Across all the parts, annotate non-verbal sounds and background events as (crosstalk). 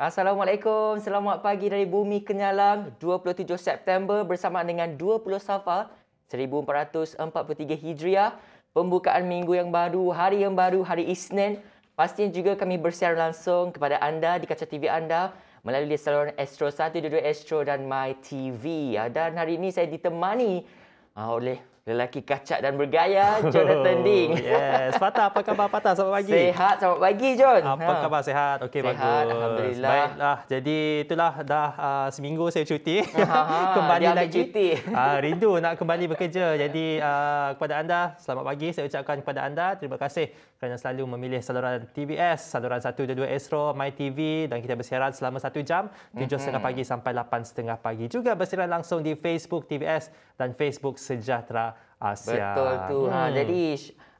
Assalamualaikum, selamat pagi dari Bumi Kenyalang 27 September bersama dengan 20 Safar 1443 Hijriah Pembukaan minggu yang baru, hari yang baru, hari Isnin Pastinya juga kami bersiar langsung kepada anda di kaca TV anda Melalui saluran Astro 122 Astro dan My TV ah, Dan hari ini saya ditemani ah, oleh Lelaki kacak dan bergaya, John. oh, (laughs) Ding. Yes. Fatah, apa khabar Fatah? Selamat pagi. Sehat, selamat pagi, John. Apa ha. khabar? Sehat? Okey, bagus. Alhamdulillah. Baiklah. Jadi, itulah dah uh, seminggu saya cuti. Aha, (laughs) ha, ha. (laughs) kembali lagi. cuti. Uh, rindu nak kembali bekerja. Jadi, uh, kepada anda, selamat pagi. Saya ucapkan kepada anda, terima kasih kerana selalu memilih saluran TBS, saluran 1 dan 2 Astro, MyTV dan kita bersiaran selama satu jam, 7.30 mm-hmm. pagi sampai 8.30 pagi. Juga bersiaran langsung di Facebook TBS dan Facebook Sejahtera Asia. Betul tu. Ha, hmm. Ha jadi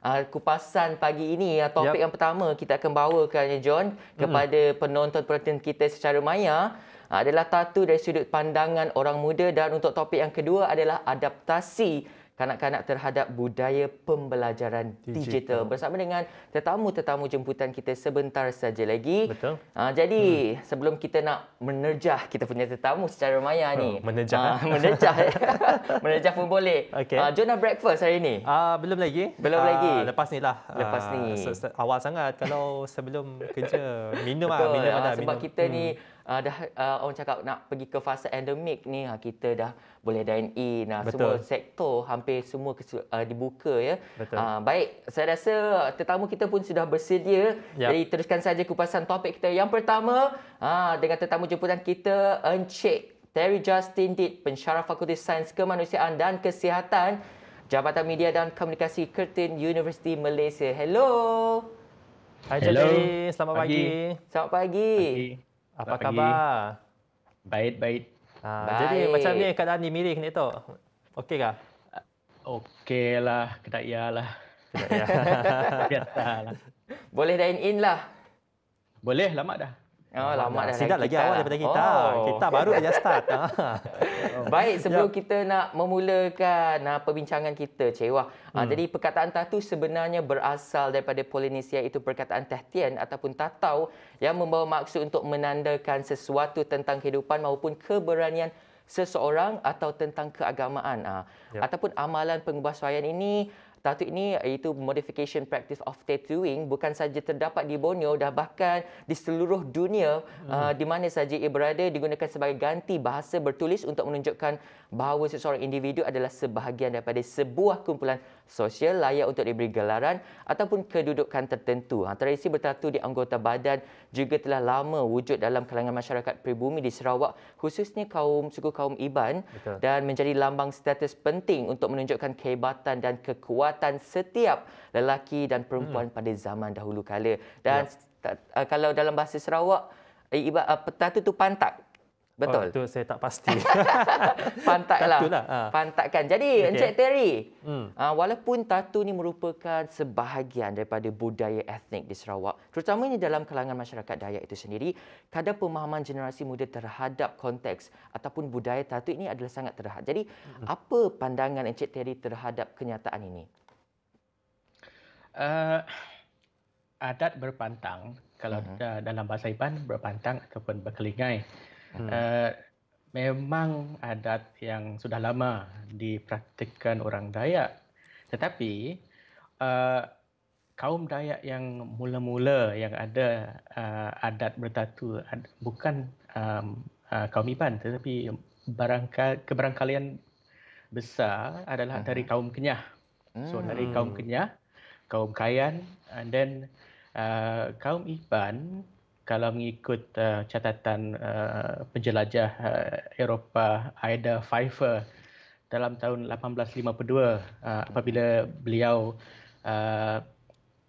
Uh, kupasan pagi ini ah, topik yep. yang pertama kita akan bawakan John hmm. kepada mm. penonton perhatian kita secara maya adalah tatu dari sudut pandangan orang muda dan untuk topik yang kedua adalah adaptasi kanak-kanak terhadap budaya pembelajaran digital. digital. Bersama dengan tetamu-tetamu jemputan kita sebentar saja lagi. Betul. Ha, jadi hmm. sebelum kita nak menerjah kita punya tetamu secara maya ni. Oh, menerjah. Ha, (laughs) menerjah. (laughs) menerjah pun boleh. Okay. Ha, ah, jom nak breakfast hari ini. Uh, belum lagi. Belum uh, lagi. Lepas ni lah. Lepas ni. Uh, awal sangat kalau sebelum kerja. Minum lah. Minum ha, sebab minum. kita ni... Hmm uh, dah uh, orang cakap nak pergi ke fasa endemik ni uh, kita dah boleh dine in uh, semua sektor hampir semua kesu, uh, dibuka ya. Uh, baik, saya rasa tetamu kita pun sudah bersedia. Yep. Jadi teruskan saja kupasan topik kita yang pertama uh, dengan tetamu jemputan kita Encik Terry Justin Did, pensyarah Fakulti Sains Kemanusiaan dan Kesihatan, Jabatan Media dan Komunikasi Curtin University Malaysia. Hello. Hai Jerry, selamat pagi. pagi. Selamat pagi. pagi. Apa Selamat khabar? Baik-baik. Ha, jadi macam ni keadaan di Miri ni tu. Okey ke? Ah, Okeylah, kita iyalah. Kita iyalah. (laughs) Biasalah. Boleh dine in lah. Boleh, lama dah. Oh, lama dah. Sedap lagi awal daripada kita. Oh. Ah, kita baru aja start. (laughs) Ah. Baik, sebelum yep. kita nak memulakan uh, perbincangan kita, Cewah. Uh, mm. Jadi, perkataan tatu sebenarnya berasal daripada Polinesia itu perkataan tehtian ataupun tatau yang membawa maksud untuk menandakan sesuatu tentang kehidupan maupun keberanian seseorang atau tentang keagamaan. Uh, Ataupun amalan pengubah suayan ini Tattoo ini iaitu modification practice of tattooing bukan saja terdapat di Borneo dah bahkan di seluruh dunia hmm. uh, di mana saja ia berada digunakan sebagai ganti bahasa bertulis untuk menunjukkan bahawa seseorang individu adalah sebahagian daripada sebuah kumpulan sosial layak untuk diberi gelaran ataupun kedudukan tertentu. Ha, tradisi bertatu di anggota badan juga telah lama wujud dalam kalangan masyarakat pribumi di Sarawak khususnya kaum suku kaum Iban Betul. dan menjadi lambang status penting untuk menunjukkan kehebatan dan kekuatan setiap lelaki dan perempuan hmm. pada zaman dahulu kala. Dan ya. Eh, kalau dalam bahasa Sarawak, eh, Iba, uh, petatu tu pantak. Betul. Oh, itu saya tak pasti. Pantatlah. Ha. Pantatkan. Jadi okay. Encik Terry, hmm. Ah, walaupun tatu ni merupakan sebahagian daripada budaya etnik di Sarawak, terutamanya dalam kalangan masyarakat Dayak itu sendiri, kadar pemahaman generasi muda terhadap konteks ataupun budaya tatu ini adalah sangat terhad. Jadi, hmm. apa pandangan Encik Terry terhadap kenyataan ini? Uh, adat berpantang kalau hmm. dalam bahasa Iban berpantang ataupun berkelingai hmm. uh, memang adat yang sudah lama dipraktikkan orang Dayak. Tetapi uh, kaum Dayak yang mula-mula yang ada uh, adat bertatu ad, bukan um, uh, kaum Iban tetapi keberangkalian besar adalah uh dari kaum Kenyah. So hmm. dari kaum Kenyah, kaum Kayan dan uh, kaum Iban kalau mengikut uh, catatan uh, penjelajah uh, Eropah Aida Pfeiffer dalam tahun 1852 uh, apabila beliau uh,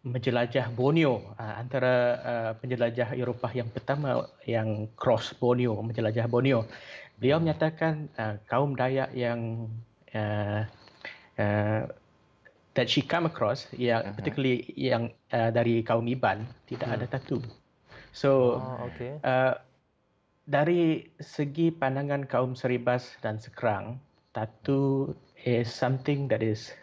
menjelajah Borneo uh, antara uh, penjelajah Eropah yang pertama yang cross Borneo menjelajah Borneo beliau menyatakan uh, kaum Dayak yang uh, uh, that she come across yang uh-huh. particularly yang uh, dari kaum Iban tidak hmm. ada tattoo. So oh, okay. uh, dari segi pandangan kaum Seribas dan Sekerang, tattoo is something that is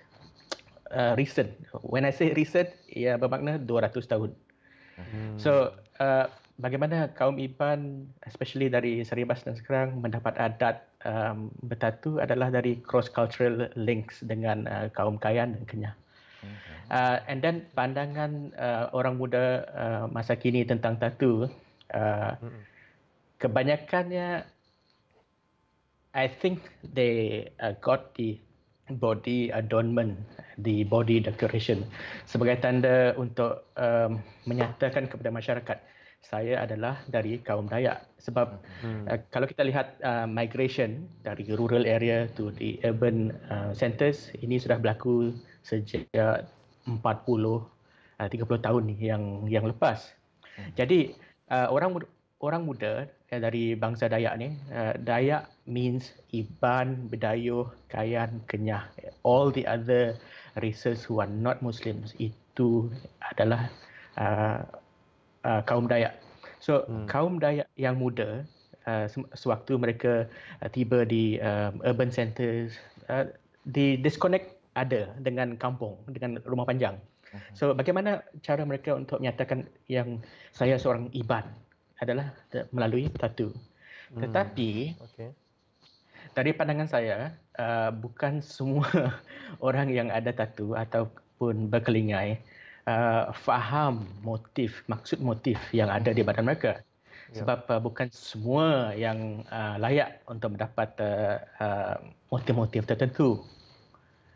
uh, recent. When I say recent, ia bermakna 200 tahun. Hmm. So uh, bagaimana kaum Iban, especially dari Seribas dan Sekerang, mendapat adat um, bertatu adalah dari cross-cultural links dengan uh, kaum Kayan dan Kenyah. Uh, and then pandangan uh, orang muda uh, masa kini tentang tatu, uh, kebanyakannya, I think they uh, got the body adornment, the body decoration sebagai tanda untuk um, menyatakan kepada masyarakat saya adalah dari kaum Dayak. Sebab hmm. uh, kalau kita lihat uh, migration dari rural area to the urban uh, centers ini sudah berlaku sejak 40 30 ah, tahun yang yang lepas. Hmm. Jadi orang ah, orang muda eh, dari bangsa Dayak ni, ah, Dayak means Iban, Bedayuh, Kayan, Kenyah. All the other races who are not Muslims itu adalah uh, uh, kaum Dayak. So hmm. kaum Dayak yang muda uh, sewaktu mereka tiba di uh, urban centres, uh, they disconnect ada dengan kampung, dengan rumah panjang. So bagaimana cara mereka untuk menyatakan yang saya seorang Iban adalah melalui tatu. Hmm. Tetapi hmm. okay. dari pandangan saya, uh, bukan semua (laughs) orang yang ada tatu ataupun berkelingai uh, faham motif, maksud motif yang ada di badan mereka. Ya. Sebab uh, bukan semua yang uh, layak untuk mendapat motif-motif tertentu.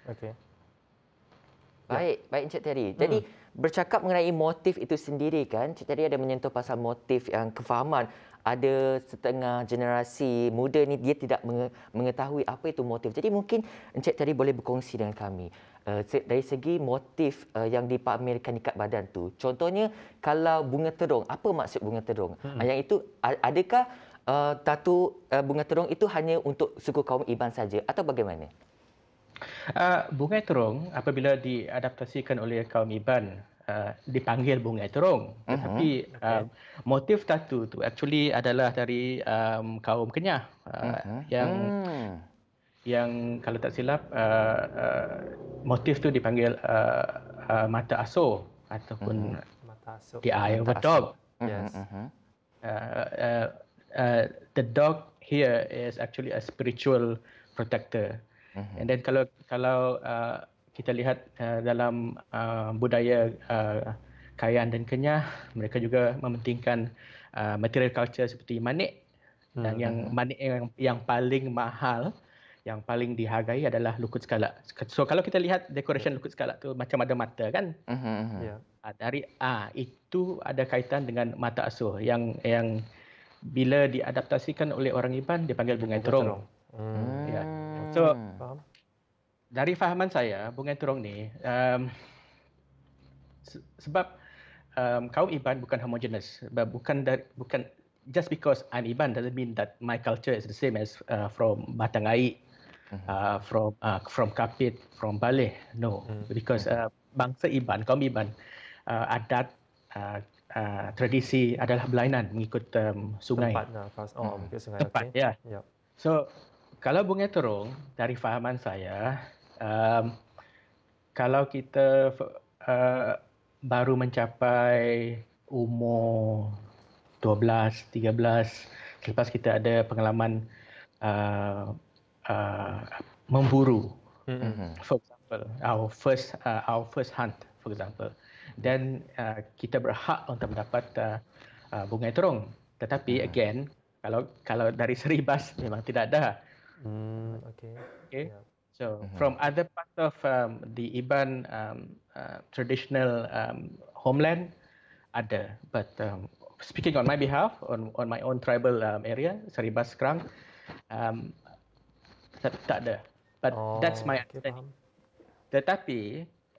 Okey. Baik, ya. baik Encik Terry. Jadi hmm. bercakap mengenai motif itu sendiri kan, Encik Terry ada menyentuh pasal motif yang kefahaman ada setengah generasi muda ni dia tidak mengetahui apa itu motif. Jadi mungkin Encik Terry boleh berkongsi dengan kami. Uh, dari segi motif uh, yang dipamerkan kat badan tu. Contohnya kalau bunga terong, apa maksud bunga terong? Hmm. Ah, yang itu adakah uh, eh, tato uh, bunga terong itu hanya untuk suku kaum Iban saja atau bagaimana? Uh, bungai terung apabila diadaptasikan oleh kaum Iban uh, dipanggil bungai terung uh-huh. tetapi uh, motif tatu tu actually adalah dari um, kaum Kenyah uh, uh-huh. yang hmm. yang kalau tak silap uh, uh, motif tu dipanggil uh, uh, mata aso ataupun mhm. mata aso the eye of a dog uh, uh, uh, the dog here is actually a spiritual protector Uh-huh. And then kalau kalau uh, kita lihat uh, dalam uh, budaya uh, Kayan dan Kenyah, mereka juga mementingkan uh, material culture seperti manik dan uh-huh. yang mm-hmm. manik yang yang paling mahal yang paling dihargai adalah lukut skala. So kalau kita lihat dekorasi lukut skala tu macam ada mata kan? Uh-huh. Yeah. Ah, dari ah itu ada kaitan dengan mata asuh yang yang bila diadaptasikan oleh orang Iban dipanggil bunga terong. uh So, hmm. faham? Dari fahaman saya, bunga Turong ni um, sebab um, kaum Iban bukan homogenous. Bukan dari, bukan just because I'm Iban doesn't mean that my culture is the same as uh, from Batang Air, hmm. uh, from uh, from Kapit, from Baleh. No, hmm. because uh, bangsa Iban, kaum Iban, uh, adat, uh, uh, tradisi adalah berlainan mengikut um, sungai. Tempat, oh, mungkin sungai. Tempat, okay. yeah. Yep. So, kalau bunga terung dari fahaman saya um, kalau kita uh, baru mencapai umur 12 13 selepas kita ada pengalaman uh, uh, memburu mm-hmm. for example our first uh, our first hunt for example dan uh, kita berhak untuk mendapat uh, bunga terung tetapi mm-hmm. again kalau kalau dari seribas memang tidak ada. Mm, okay. Okay. Yeah. So mm-hmm. from other parts of um, the Iban um, uh, traditional um, homeland, ada. But um, speaking on my behalf, on on my own tribal um, area, Seribas Krang, um, tak, tak ada. But oh, that's my okay, understanding. Paham. Tetapi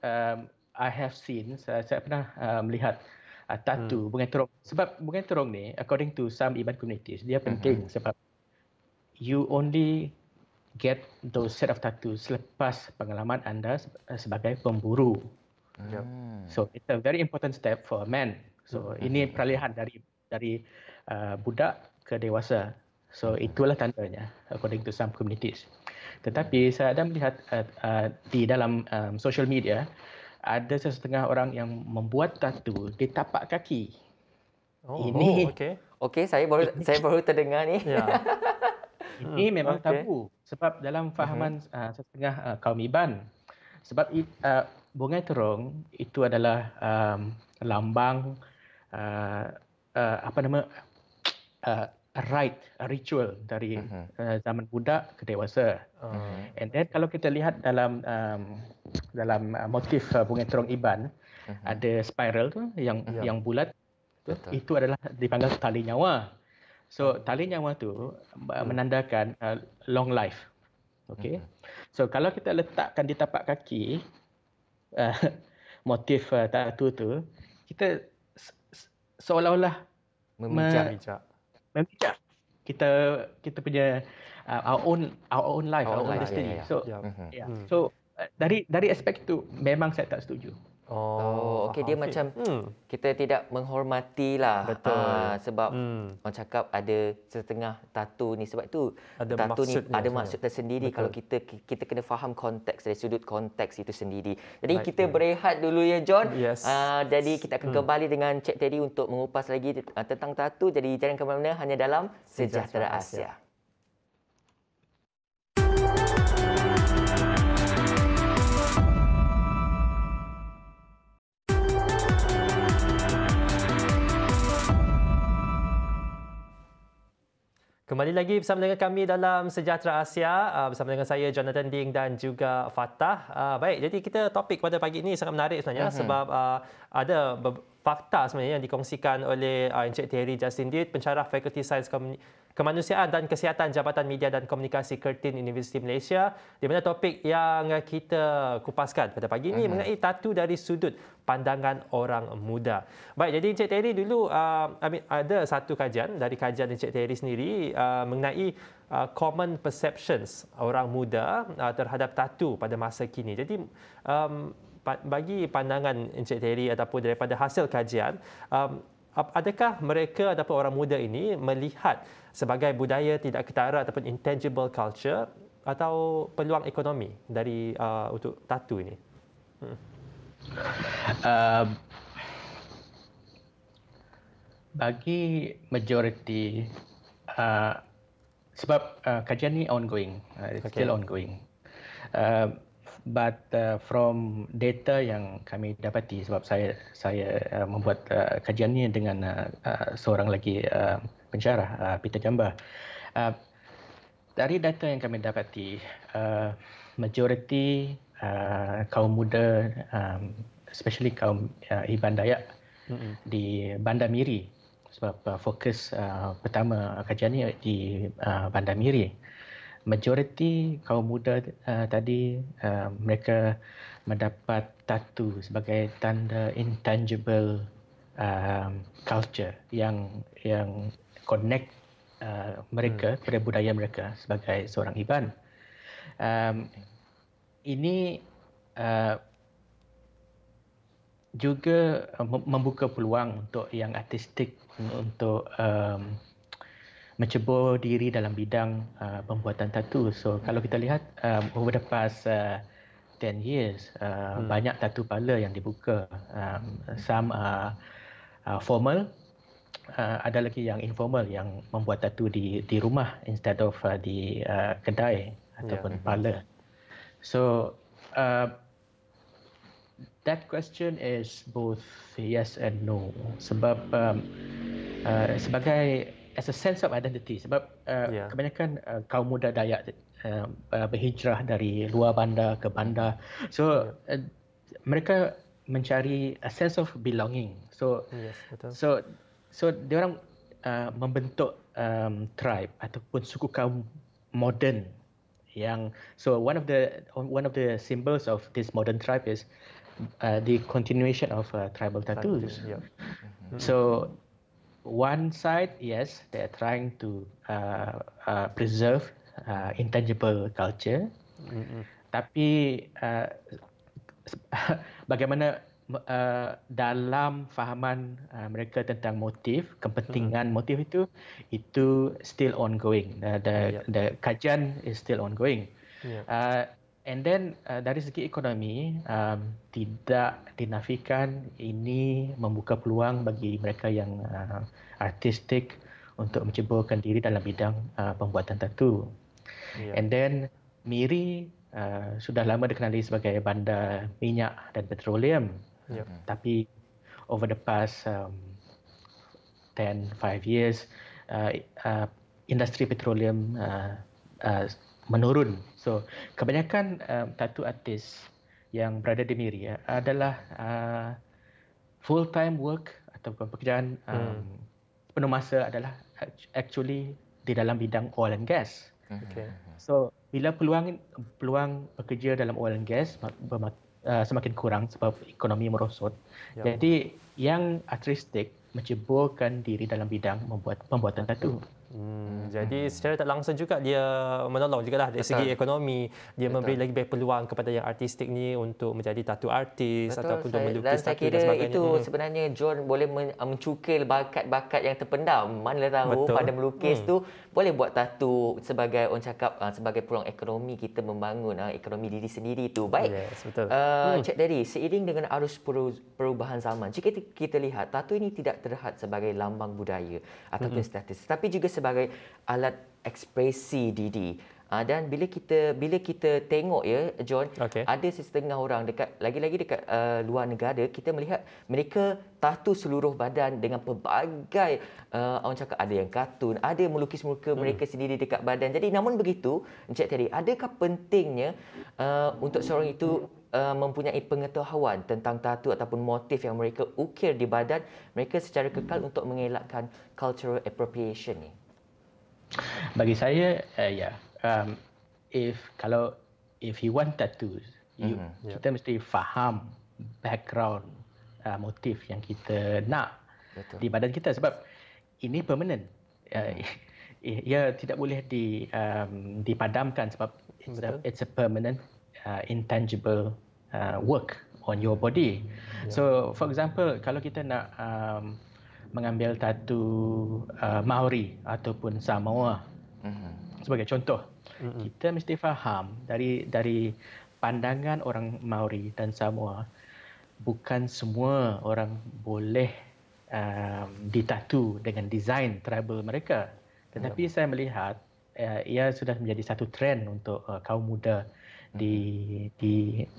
um, I have seen, saya, saya pernah melihat um, uh, tatu hmm. bunga terong. Sebab bunga terong ni, according to some Iban communities, dia penting mm-hmm. sebab you only get those set of tattoos selepas pengalaman anda eh, sebagai pemburu. Hmm. So it's a very important step for a man. So hmm. ini mm-hmm. peralihan dari dari uh, budak ke dewasa. So mm-hmm. itulah tandanya according to some communities. Mm-hmm. Tetapi hmm. saya ada melihat uh, uh, di dalam um, social media ada sesetengah orang yang membuat tatu di tapak kaki. Oh, ini oh, okey. Okey, saya baru saya baru terdengar ni. Yeah. (laughs) Hmm. Ini memang okay. tabu sebab dalam fahaman hmm. uh, setengah uh, kaum Iban sebab uh, ah, bungai terung itu adalah um, lambang uh, uh, apa nama uh, rite ritual dari uh-huh. uh, zaman budak ke dewasa. Uh-huh. And then kalau kita lihat dalam um, dalam uh, motif uh, bungai terung Iban uh-huh. ada spiral tu yang yeah. yang bulat tu, itu adalah dipanggil tali nyawa. So hmm. talin nyawa tu hmm. menandakan uh, long life. Okay. Hmm. So kalau kita letakkan di tapak kaki (laughs) uh, motif uh, tatu tu, kita seolah-olah memijak-mijak. memijak. Kita kita punya uh, our own our own life, our, our own destiny. Yeah, yeah. Ya. So yeah. Hmm. yeah. Hmm. So uh, dari dari aspek tu memang saya tak setuju. Oh, oh okey dia okay. macam hmm. kita tidak menghormatilah Betul. Uh, sebab hmm. orang cakap ada setengah tatu ni sebab tu ada tatu ni ada maksud tersendiri Betul. kalau kita kita kena faham konteks dari sudut konteks itu sendiri. Jadi right. kita berehat dulu ya John. Yes. Uh, jadi kita akan hmm. kembali dengan Cik Teddy untuk mengupas lagi ah, tentang tatu jadi jangan kemana mana hanya dalam Sejahtera, Sejahtera Asia. Kembali lagi bersama dengan kami dalam Sejahtera Asia ah, bersama dengan saya Jonathan Ding dan juga Fatah. Ah, baik, jadi kita topik pada pagi ini sangat menarik sebenarnya mm-hmm. sebab ah, ada fakta sebenarnya yang dikongsikan oleh uh, Encik Terry Justin Dude, pencarah Fakulti Sains Kemanusiaan dan Kesihatan Jabatan Media dan Komunikasi Curtin Universiti Malaysia, di mana topik yang kita kupaskan pada pagi ini uh-huh. mengenai tatu dari sudut pandangan orang muda. Baik, jadi Encik Terry dulu uh, ada satu kajian dari kajian Encik Terry sendiri uh, mengenai Uh, common perceptions orang muda uh, terhadap tatu pada masa kini. Jadi um, bagi pandangan Encik Terry ataupun daripada hasil kajian, um, adakah mereka ataupun orang muda ini melihat sebagai budaya tidak ketara ataupun intangible culture atau peluang ekonomi dari uh, untuk tatu ini? Hmm. Um, bagi majoriti uh, sebab uh, kajian ini ongoing, uh, okay. still ongoing. Uh, but uh, from data yang kami dapati sebab saya saya uh, membuat uh, kajiannya dengan uh, uh, seorang lagi uh, pencerah uh, Peter Jamba uh, dari data yang kami dapati uh, majoriti uh, kaum muda um, especially kaum uh, Iban Dayak mm-hmm. di Bandar Miri sebab uh, fokus uh, pertama kajiannya di uh, Bandar Miri majoriti kaum muda uh, tadi uh, mereka mendapat tatu sebagai tanda intangible uh, culture yang yang connect uh, mereka hmm. kepada budaya mereka sebagai seorang iban. Um, ini uh, juga membuka peluang untuk yang artistik untuk um, mencebur diri dalam bidang uh, pembuatan tattoo. So kalau kita lihat uh, over the past uh, 10 years uh, hmm. banyak tattoo parlor yang dibuka. Um, some uh, uh, formal Uh, ada lagi yang informal yang membuat tattoo di di rumah instead of uh, di uh, kedai ataupun yeah. Ya. parlor. So uh, that question is both yes and no sebab um, uh, sebagai as a sense of identity sebab uh, yeah. kebanyakan uh, kaum muda Dayak uh, uh, berhijrah dari luar bandar ke bandar so yeah. uh, mereka mencari a sense of belonging so yes, so so dia orang uh, membentuk um, tribe ataupun suku kaum modern yang so one of the one of the symbols of this modern tribe is uh, the continuation of uh, tribal tattoos yeah. Mm-hmm. so one side, yes, they are trying to uh, uh, preserve uh, intangible culture. Mm-hmm. Tapi uh, (laughs) bagaimana uh, dalam fahaman uh, mereka tentang motif, kepentingan mm-hmm. motif itu, itu still ongoing. Uh, the, yeah. the kajian is still ongoing. Yeah. Uh, And then uh, dari segi ekonomi um, tidak dinafikan ini membuka peluang bagi mereka yang uh, artistik untuk menceburkan diri dalam bidang uh, pembuatan tatu. Yeah. And then Miri uh, sudah lama dikenali sebagai bandar minyak dan petroleum. Yeah. Tapi over the past um, 10 5 years uh, uh, industri petroleum uh, uh, menurun So, kebanyakan um, tattoo artist yang berada di Miri ya, adalah uh, full time work atau pekerjaan um, hmm. penuh masa adalah actually di dalam bidang oil and gas. Hmm. Okay. So, bila peluang peluang bekerja dalam oil and gas bermak, uh, semakin kurang sebab ekonomi merosot. Ya. Jadi, yang artistik menceburkan diri dalam bidang membuat pembuatan tatu. Hmm. Hmm, hmm, jadi hmm. secara tak langsung juga dia menolong juga lah dari Betul. segi ekonomi dia Betul. memberi lagi banyak peluang kepada yang artistik ni untuk menjadi tattoo artist Betul. ataupun saya, melukis dan saya kira dan itu hmm. sebenarnya John boleh uh, mencukil bakat-bakat yang terpendam mana tahu Betul. pada melukis hmm. tu boleh buat tattoo sebagai orang cakap uh, sebagai peluang ekonomi kita membangun uh, ekonomi diri sendiri tu baik yes, betul. Uh, hmm. Cik Daddy seiring dengan arus perubahan zaman jika kita, lihat tattoo ini tidak terhad sebagai lambang budaya ataupun hmm. status tapi juga sebagai sebagai alat ekspresi diri. Uh, ah, dan bila kita bila kita tengok ya John okay. ada setengah orang dekat lagi-lagi dekat uh, luar negara kita melihat mereka tatu seluruh badan dengan pelbagai uh, orang cakap ada yang kartun, ada melukis muka hmm. mereka hmm. sendiri dekat badan jadi namun begitu Encik Terry adakah pentingnya uh, untuk seorang itu uh, mempunyai pengetahuan tentang tatu ataupun motif yang mereka ukir di badan mereka secara kekal hmm. untuk mengelakkan cultural appropriation ni bagi saya, uh, ya. Yeah. Um, if kalau if you want tattoos, mm-hmm. yep. kita mesti faham background uh, motif yang kita nak Betul. di badan kita sebab ini permanen. Uh, mm-hmm. (laughs) ia tidak boleh di um, dipadamkan sebab It's, a, it's a permanent uh, intangible uh, work on your body. Yeah. So for example, kalau kita nak um, mengambil tatu uh, Maori ataupun Samoa mm-hmm. sebagai contoh mm-hmm. kita mesti faham dari dari pandangan orang Maori dan Samoa bukan semua orang boleh um, ditatu dengan desain tribal mereka tetapi yeah. saya melihat uh, ia sudah menjadi satu trend untuk uh, kaum muda mm-hmm. di di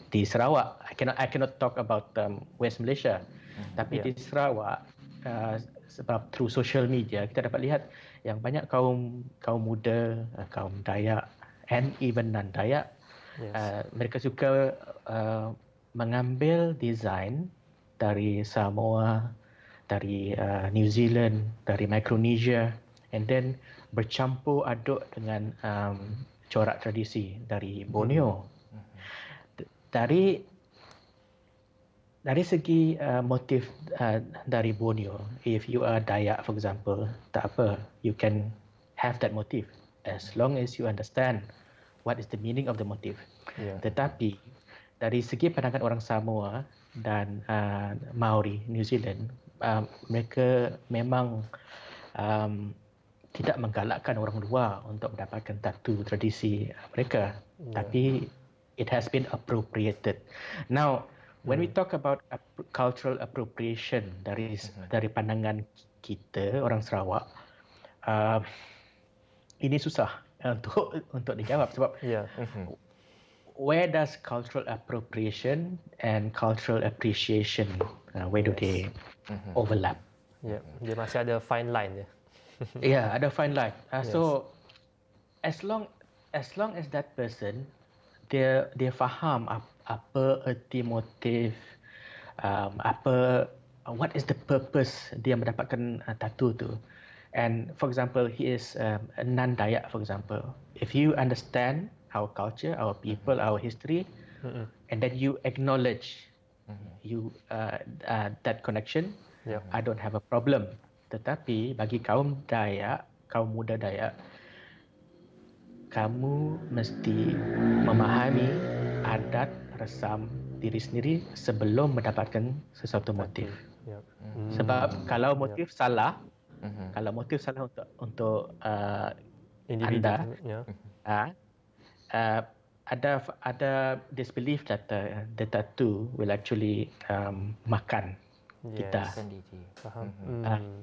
di Sarawak I cannot I cannot talk about um, West Malaysia mm-hmm. tapi yeah. di Sarawak Uh, sebab through social media kita dapat lihat yang banyak kaum kaum muda, uh, kaum Dayak and even non Dayak yes. uh, mereka suka uh, mengambil design dari Samoa, dari uh, New Zealand, dari Micronesia and then bercampur aduk dengan um, corak tradisi dari Borneo. Mm-hmm. Dari dari segi uh, motif uh, dari Borneo, if you are Dayak, for example, tak apa, you can have that motif as long as you understand what is the meaning of the motif. Yeah. Tetapi dari segi pandangan orang Samoa dan uh, Maori, New Zealand, uh, mereka memang um, tidak menggalakkan orang luar untuk mendapatkan tatu tradisi mereka. Yeah. Tapi it has been appropriated. Now when we hmm. talk about cultural appropriation dari uh-huh. dari pandangan kita orang Sarawak uh, ini susah uh, (laughs) untuk untuk dijawab sebab yeah. Mhm. uh-huh. where does cultural appropriation and cultural appreciation uh, where yes. do they uh-huh. overlap yeah dia masih ada fine line dia (laughs) yeah ada fine line uh, yes. so as long as long as that person dia dia faham apa apa erti motif um, apa what is the purpose dia mendapatkan uh, tattoo tu and for example he is um, a non dayak for example if you understand our culture our mm-hmm. people our history hmm and then you acknowledge hmm you uh, uh, that connection yeah. i don't have a problem tetapi bagi kaum dayak kaum muda dayak kamu mesti memahami adat resam diri sendiri sebelum mendapatkan sesuatu motif. Ya. Hmm. Sebab hmm. kalau ya. motif yeah. salah, mm-hmm. kalau motif salah untuk untuk uh, individu anda, yeah. uh, uh, ada ada disbelief that uh, the tattoo will actually um, makan yes. kita. Faham. Uh, mm.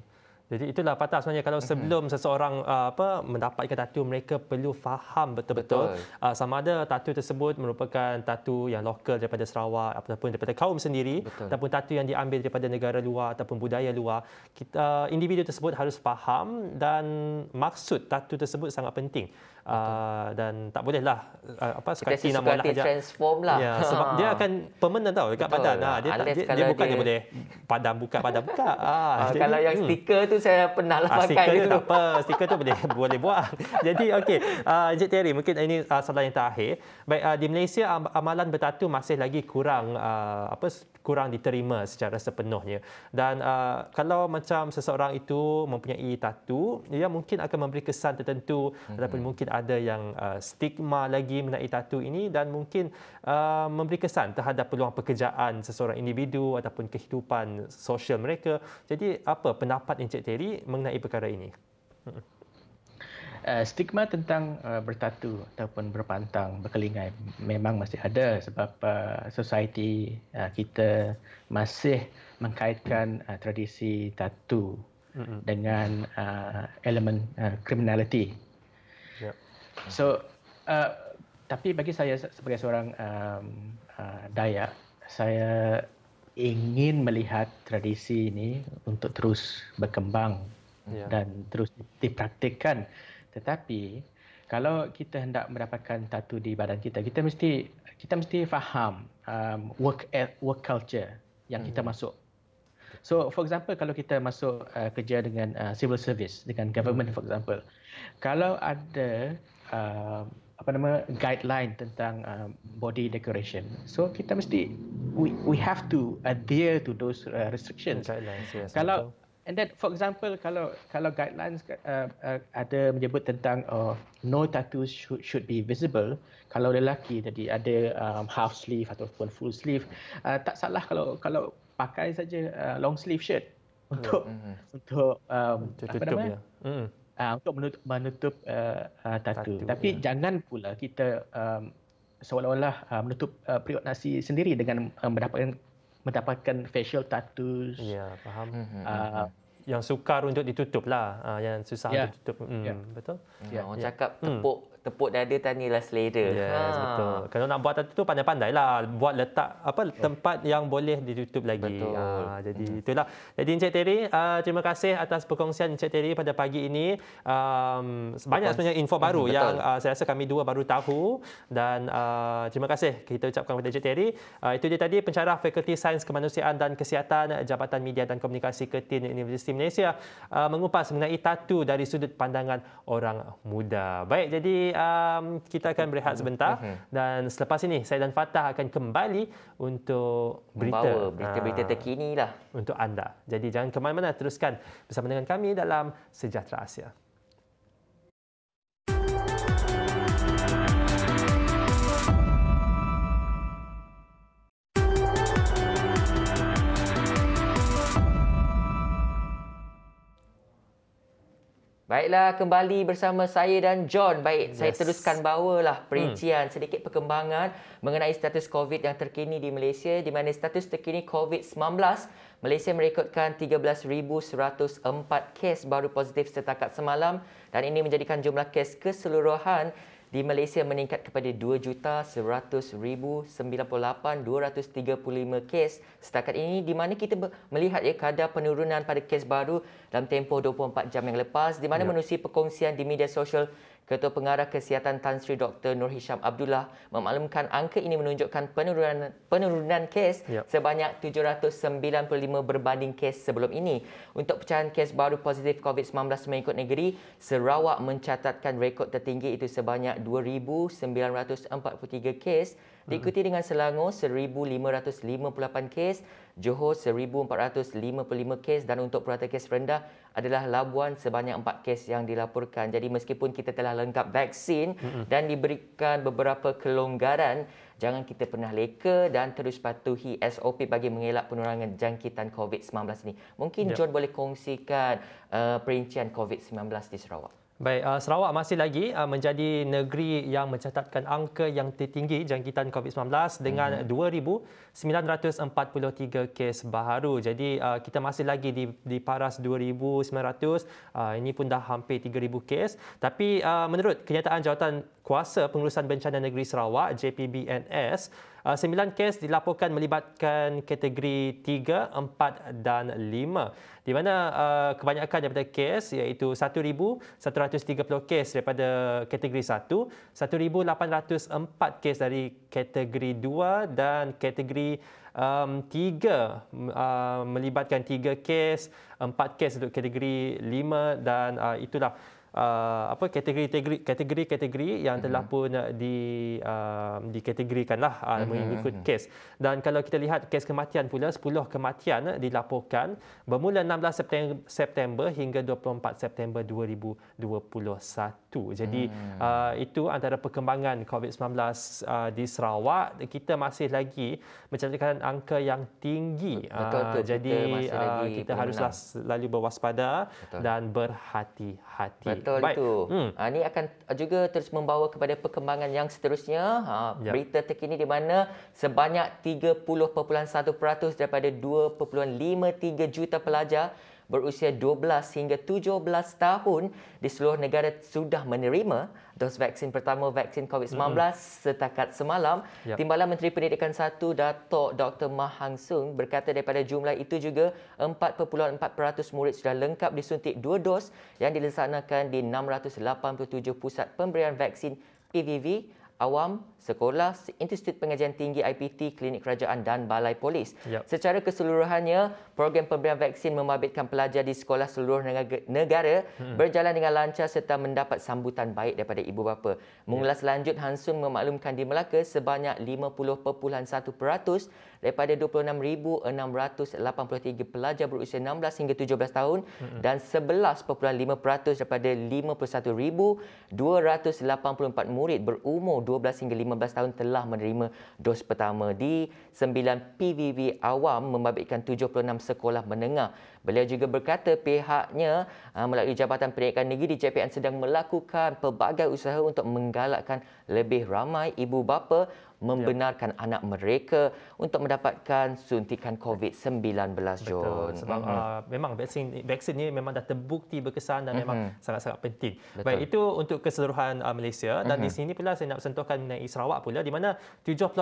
Jadi itulah patah sebenarnya kalau mhm. sebelum mm-hmm. seseorang uh, apa mendapatkan tatu mereka perlu faham betul-betul uh, sama ada tatu tersebut merupakan tatu yang lokal daripada Sarawak ataupun daripada kaum sendiri Betul. ataupun tatu yang diambil daripada negara luar ataupun budaya luar kita uh, individu tersebut harus faham dan maksud tatu tersebut sangat penting uh, dan tak boleh ah, lah uh, apa sekali nak mula aja transform lah ya, sebab dia (laughs) akan permanent tau dekat Betul. badan ha, dia, tak, dia, dia bukan dia... boleh padam buka padam buka ha, (laughs) uh, jadi, kalau yang hmm. stiker tu saya pernah lah pakai stiker tu apa stiker tu boleh (laughs) boleh buang jadi okey uh, Encik Terry mungkin ini uh, soalan yang terakhir baik uh, di Malaysia amalan bertatu masih lagi kurang uh, apa kurang diterima secara sepenuhnya. Dan uh, kalau macam seseorang itu mempunyai tatu, ia mungkin akan memberi kesan tertentu hmm ataupun mungkin ada yang uh, stigma lagi mengenai tatu ini dan mungkin uh, memberi kesan terhadap peluang pekerjaan seseorang individu ataupun kehidupan sosial mereka. Jadi apa pendapat Encik Terry mengenai perkara ini? Hmm. Eh, stigma tentang uh, bertatu ataupun berpantang, berkelingai memang masih ada sebab uh, society uh, kita masih mengkaitkan uh, tradisi tatu mm-hmm. dengan uh, elemen uh, criminality. Yep. So, uh, tapi bagi saya sebagai seorang um, uh, Dayak, saya ingin melihat tradisi ini untuk terus berkembang yeah. dan terus dipraktikkan. Di- tetapi kalau kita hendak mendapatkan tatu di badan kita, kita mesti kita mesti faham um, work at, e, work culture yang hmm. kita masuk. So for example kalau kita masuk uh, kerja dengan uh, civil service dengan government hmm. for example, kalau ada uh, apa nama guideline tentang uh, body decoration, so kita mesti we we have to adhere to those uh, restrictions. yes, kalau so. And then for example kalau kalau guidelines uh, uh, ada menyebut tentang uh, no tattoos should should be visible kalau lelaki jadi ada um, half sleeve ataupun full sleeve uh, tak salah kalau kalau pakai saja uh, long sleeve shirt hmm, untuk hmm, hmm untuk um, apa Ya. Mm. Uh, untuk menutup, menutup uh, uh, tattoo. tattoo tapi yeah. jangan pula kita um, seolah-olah uh, menutup uh, periuk sendiri dengan uh, mendapatkan mendapatkan facial tattoos. Ya, faham. Mm-hmm. Uh, yang sukar untuk ditutup lah, ah, yang susah yeah. untuk tutup, mm, yeah. betul? Yeah. Orang yeah. cakap tepuk mm tepuk dada tanyalah selera. Yes, ha. betul. Kalau nak buat tattoo tu pandai-pandailah buat letak apa eh. tempat yang boleh ditutup lagi. Betul. Ha, jadi hmm. itulah. Jadi Encik Terry, uh, terima kasih atas perkongsian Encik Terry pada pagi ini. Um, banyak sebenarnya info baru hmm, yang uh, saya rasa kami dua baru tahu dan uh, terima kasih kita ucapkan kepada Encik Terry. Uh, itu dia tadi pencerah Fakulti Sains Kemanusiaan dan Kesihatan Jabatan Media dan Komunikasi Ketin Universiti Malaysia uh, mengupas mengenai tattoo dari sudut pandangan orang muda. Baik, jadi um, kita akan berehat sebentar mhm. dan selepas ini saya dan Fatah akan kembali untuk berita berita-berita ah. terkini lah untuk anda. Jadi jangan ke mana-mana teruskan bersama dengan kami dalam Sejahtera Asia. Baiklah, kembali bersama saya dan John. Baik, yes. saya teruskan bawalah hmm. perincian hmm. sedikit perkembangan mengenai status COVID yang terkini di Malaysia di mana status terkini COVID-19 Malaysia merekodkan 13,104 kes baru positif setakat semalam dan ini menjadikan jumlah kes keseluruhan di Malaysia meningkat kepada 2,100,098,235 kes setakat ini di mana kita melihat ya kadar penurunan pada kes baru dalam tempoh 24 jam yang lepas di mana ya. menerusi perkongsian di media sosial Ketua Pengarah Kesihatan Tan Sri Dr. Nur Hisham Abdullah memaklumkan angka ini menunjukkan penurunan penurunan kes yep. Ya. sebanyak 795 berbanding kes sebelum ini. Untuk pecahan kes baru positif COVID-19 mengikut negeri, Sarawak mencatatkan rekod tertinggi itu sebanyak 2,943 kes diikuti dengan Selangor 1,558 kes Johor 1,455 kes dan untuk purata kes rendah adalah Labuan sebanyak 4 kes yang dilaporkan. Jadi meskipun kita telah lengkap vaksin dan diberikan beberapa kelonggaran, jangan kita pernah leka dan terus patuhi SOP bagi mengelak penurangan jangkitan COVID-19 ini. Mungkin ya. John boleh kongsikan uh, perincian COVID-19 di Sarawak. Baik, uh, Sarawak masih lagi uh, menjadi negeri yang mencatatkan angka yang tertinggi jangkitan COVID-19 dengan 2,943 mhm. kes baharu. Jadi uh, kita masih lagi di, di paras 2,900. Uh, ini pun dah hampir 3,000 kes. Tapi uh, menurut kenyataan jawatan kuasa pengurusan bencana negeri Sarawak, JPBNS, Ah, sembilan kes dilaporkan melibatkan kategori 3, 4 dan 5 di mana ah, kebanyakan daripada kes iaitu 1,130 kes daripada kategori 1, 1,804 kes dari kategori 2 dan kategori um, 3 uh, ah, melibatkan tiga kes, empat kes untuk kategori lima dan uh, itulah uh, apa kategori-kategori kategori-kategori yang telah mhm. pun uh, di uh, dikategorikanlah uh, mhm, mengikut mhm. kes. Dan kalau kita lihat kes kematian pula 10 kematian uh, dilaporkan bermula 16 September, September hingga 24 September 2021. Jadi hmm. uh, itu antara perkembangan COVID-19 uh, di Sarawak kita masih lagi mencatatkan angka yang tinggi. Betul, uh, betul, jadi kita, uh, kita haruslah selalu berwaspada betul. dan berhati-hati betul Baik. itu. Hmm. Ha, ini akan juga terus membawa kepada perkembangan yang seterusnya. Ha, yep. Ya. Berita terkini di mana sebanyak 30.1% daripada 2.53 juta pelajar berusia 12 hingga 17 tahun di seluruh negara sudah menerima dos vaksin pertama vaksin COVID-19 mm-hmm. setakat semalam. Yep. Timbalan Menteri Pendidikan 1 datuk Dr. Mahang Sung berkata daripada jumlah itu juga 4.4% murid sudah lengkap disuntik dua dos yang dilaksanakan di 687 pusat pemberian vaksin PVV awam, sekolah, institut pengajian tinggi IPT, klinik kerajaan dan balai polis. Yep. Secara keseluruhannya, program pemberian vaksin membabitkan pelajar di sekolah seluruh negara hmm. berjalan dengan lancar serta mendapat sambutan baik daripada ibu bapa. Mengulas yep. lanjut, Hansun memaklumkan di Melaka sebanyak 50.1% daripada 26,683 pelajar berusia 16 hingga 17 tahun dan 11.5% daripada 51,284 murid berumur 12 hingga 15 tahun telah menerima dos pertama di 9 PVV awam membabitkan 76 sekolah menengah. Beliau juga berkata pihaknya ah, melalui Jabatan perniagaan Negeri di JPN sedang melakukan pelbagai usaha untuk menggalakkan lebih ramai ibu bapa membenarkan ya. anak mereka untuk mendapatkan suntikan COVID-19 John. Sebab mm-hmm. uh, memang vaksin vaksin ni memang dah terbukti berkesan dan mm-hmm. memang sangat-sangat penting. Betul. Baik itu untuk keseluruhan uh, Malaysia dan mm-hmm. di sini pula saya nak sentuhkan mengenai Sarawak pula di mana 78%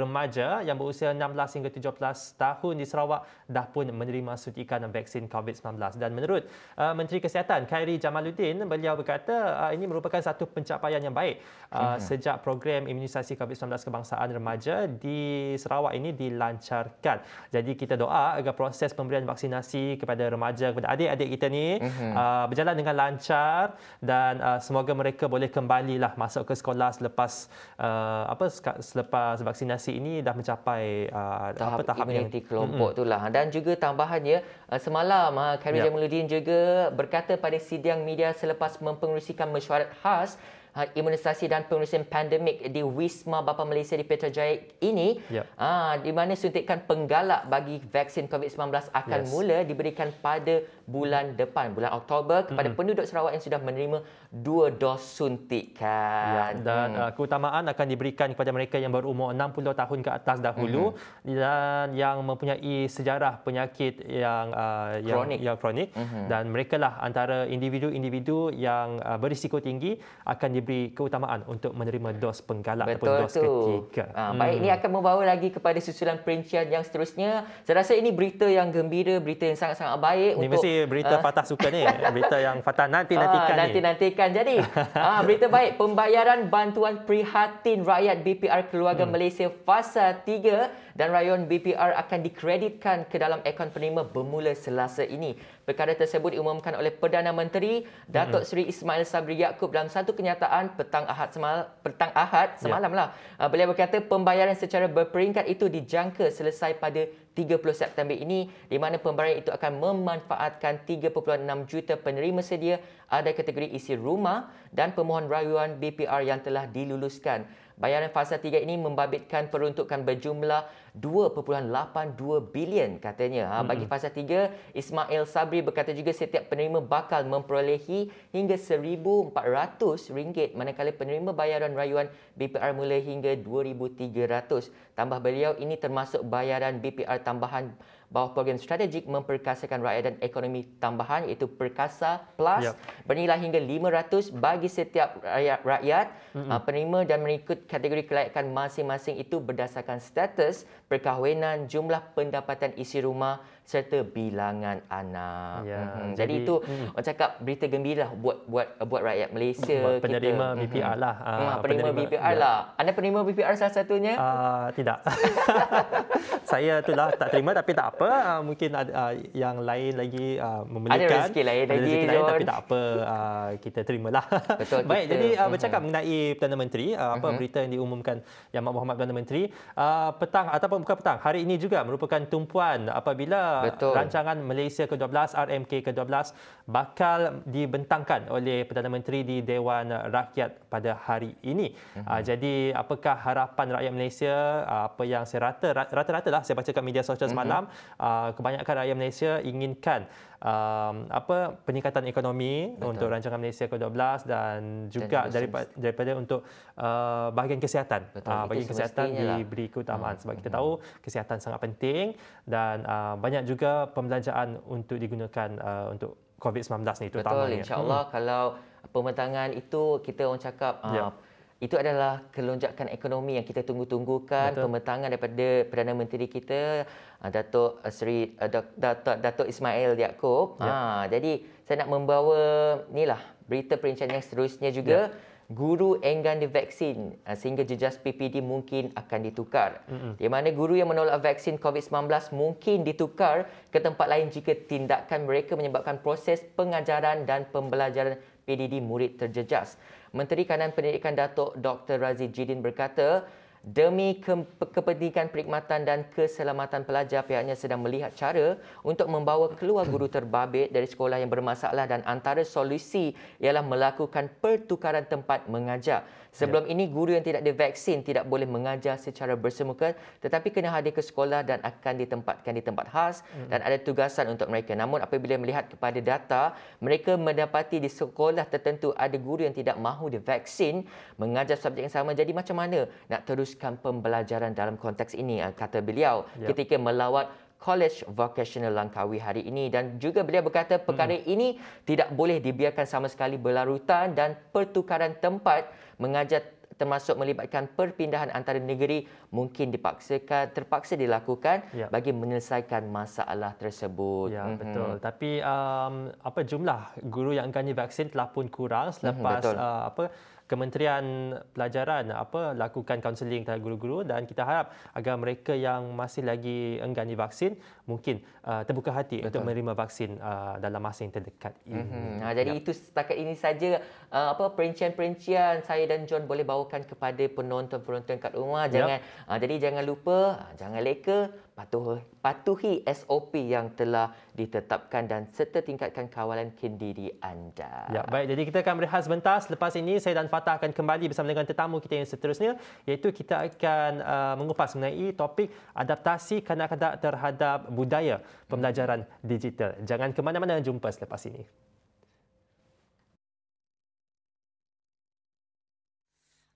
remaja yang berusia 16 hingga 17 tahun di Sarawak dah pun menerima suntikan vaksin COVID-19 dan menurut uh, Menteri Kesihatan Khairi Jamaluddin beliau berkata uh, ini merupakan satu pencapaian yang baik uh, mm-hmm. sejak program imunisasi imunisasi COVID-19 kebangsaan remaja di Sarawak ini dilancarkan. Jadi kita doa agar proses pemberian vaksinasi kepada remaja kepada adik-adik kita ni mm-hmm. uh, berjalan dengan lancar dan uh, semoga mereka boleh kembali lah masuk ke sekolah selepas uh, apa selepas vaksinasi ini dah mencapai uh, tahap apa tahap imuniti yang... kelompok mm-hmm. itulah dan juga tambahannya uh, semalam uh, Khairul yeah. Jamaluddin juga berkata pada sidang media selepas mempengerusikan mesyuarat khas Ha, imunisasi dan pengurusan pandemik di Wisma Bapa Malaysia di Petrajaya ini yep. Ya. uh, ha, di mana suntikan penggalak bagi vaksin COVID-19 akan yes. mula diberikan pada bulan depan bulan Oktober kepada mm-hmm. penduduk Sarawak yang sudah menerima dua dos suntikan ya, dan hmm. Uh, keutamaan akan diberikan kepada mereka yang berumur 60 tahun ke atas dahulu mm-hmm. dan yang mempunyai sejarah penyakit yang uh, kronik. yang yang kronik mm-hmm. dan merekalah antara individu-individu yang uh, berisiko tinggi akan diberi keutamaan untuk menerima dos penggalak Betul ataupun dos tu. ketiga. Ha, hmm. Baik, ini hmm. akan membawa lagi kepada susulan perincian yang seterusnya. Saya rasa ini berita yang gembira, berita yang sangat-sangat baik. Ini untuk, mesti berita uh, fatah suka ni. (laughs) Berita yang fatah nanti-nantikan ha, ni. Nanti-nantikan. Jadi, ha, (laughs) berita baik. Pembayaran bantuan prihatin rakyat BPR Keluarga hmm. Malaysia Fasa 3 dan rayuan BPR akan dikreditkan ke dalam akaun penerima bermula selasa ini. Perkara tersebut diumumkan oleh Perdana Menteri Datuk hmm. Seri Ismail Sabri Yaakob dalam satu kenyataan petang Ahad semal petang Ahad ya. semalamlah. Yeah. Uh, beliau berkata pembayaran secara berperingkat itu dijangka selesai pada 30 September ini di mana pembayaran itu akan memanfaatkan 3.6 juta penerima sedia ada kategori isi rumah dan pemohon rayuan BPR yang telah diluluskan. Bayaran fasa 3 ini membabitkan peruntukan berjumlah 2.82 bilion katanya. Ha, bagi fasa 3, Ismail Sabri berkata juga setiap penerima bakal memperolehi hingga RM1,400 manakala penerima bayaran rayuan BPR mula hingga RM2,300. Tambah beliau, ini termasuk bayaran BPR tambahan bahawa program strategik memperkasakan rakyat dan ekonomi tambahan iaitu Perkasa Plus yep. bernilai hingga 500 bagi setiap rakyat, rakyat mm-hmm. penerima dan mengikut kategori kelayakan masing-masing itu berdasarkan status perkahwinan, jumlah pendapatan isi rumah serta bilangan anak. Ya. Mm-hmm. Jadi, itu mm. orang cakap berita gembira lah buat buat buat rakyat Malaysia buat penerima kita. BPR mm-hmm. lah. Uh, penerima, penerima BPR ya. lah. Anda penerima BPR salah satunya? Uh, tidak. (laughs) saya itulah tak terima tapi tak apa. Uh, mungkin ada uh, yang lain lagi uh, memilihkan. Ada rezeki lain ada lagi. Rezeki lain, tapi tak apa. Uh, kita terimalah. Betul. (laughs) Baik. Kita. Jadi uh, bercakap mm-hmm. mengenai Perdana Menteri uh, apa mm-hmm. berita yang diumumkan Yang Mak Perdana Menteri uh, petang ataupun bukan petang hari ini juga merupakan tumpuan apabila Betul. rancangan Malaysia ke-12 RMK ke-12 bakal dibentangkan oleh Perdana Menteri di Dewan Rakyat pada hari ini. Mm-hmm. jadi apakah harapan rakyat Malaysia ah, apa yang saya rata rata lah. saya baca kat media sosial mm-hmm. kebanyakan rakyat Malaysia inginkan um, apa peningkatan ekonomi Betul. untuk rancangan Malaysia ke-12 dan juga dan daripada daripada untuk uh, bahagian kesihatan. Uh, bahagian kesihatan lah. diberi keutamaan hmm. sebab kita hmm, tahu hmm. kesihatan sangat penting dan uh, banyak juga pembelanjaan untuk digunakan uh, untuk COVID-19 ni terutamanya. Betul Insyaallah hmm. kalau pembentangan itu kita orang cakap ya. uh, yeah itu adalah kelonjakan ekonomi yang kita tunggu-tunggukan Betul. daripada Perdana Menteri kita ah, Datuk ah, Seri ah, Datuk Datuk Ismail Yaakob. Ya. Ha jadi saya nak membawa inilah berita perincian yang seterusnya juga ya. guru enggan divaksin sehingga jejas PPD mungkin akan ditukar. Mm-hmm. Di mana guru yang menolak vaksin COVID-19 mungkin ditukar ke tempat lain jika tindakan mereka menyebabkan proses pengajaran dan pembelajaran PDD murid terjejas. Menteri Kanan Pendidikan Datuk Dr. Razid Jidin berkata, demi kepentingan perkhidmatan dan keselamatan pelajar, pihaknya sedang melihat cara untuk membawa keluar guru terbabit dari sekolah yang bermasalah dan antara solusi ialah melakukan pertukaran tempat mengajar. Sebelum yeah. ini guru yang tidak ada vaksin tidak boleh mengajar secara bersemuka tetapi kena hadir ke sekolah dan akan ditempatkan di tempat khas mm dan ada tugasan untuk mereka. Namun apabila melihat kepada data, mereka mendapati di sekolah tertentu ada guru yang tidak mahu divaksin mengajar subjek yang sama. Jadi macam mana nak teruskan pembelajaran dalam konteks ini ah, kata beliau yeah. ketika melawat College Vocational Langkawi hari ini dan juga beliau berkata perkara hmm. ini tidak boleh dibiarkan sama sekali berlarutan dan pertukaran tempat mengajar termasuk melibatkan perpindahan antara negeri mungkin dipaksa terpaksa dilakukan ya. bagi menyelesaikan masalah tersebut. Ya mm-hmm. betul. Tapi um, apa jumlah guru yang enggan vaksin telah pun kurang mhm, selepas mm-hmm, uh, apa Kementerian Pelajaran apa lakukan kaunseling terhadap guru-guru dan kita harap agar mereka yang masih lagi enggan di vaksin, mungkin uh, terbuka hati Betul. untuk menerima vaksin uh, dalam masa yang terdekat ini. Mm-hmm. Nah, ya. jadi ya. itu setakat ini saja uh, apa perincian-perincian saya dan John boleh bawakan kepada penonton-penonton kat rumah. Jangan ya. uh, jadi jangan lupa, uh, jangan leka patuhi, patuhi SOP yang telah ditetapkan dan serta tingkatkan kawalan kendiri anda. Ya, baik, jadi kita akan berehat sebentar. Selepas ini, saya dan Fatah akan kembali bersama dengan tetamu kita yang seterusnya iaitu kita akan uh, mengupas mengenai topik adaptasi kanak-kanak terhadap budaya pembelajaran digital. Jangan ke mana-mana, jumpa selepas ini.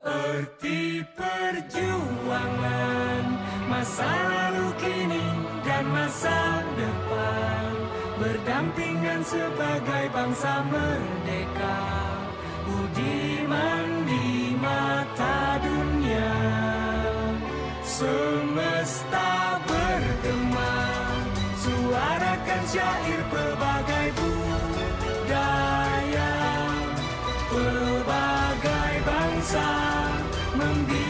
Erti perjuangan masalah masa Berdampingan sebagai bangsa merdeka Budiman di mata dunia Semesta berteman Suarakan syair pelbagai budaya Pelbagai bangsa Membiarkan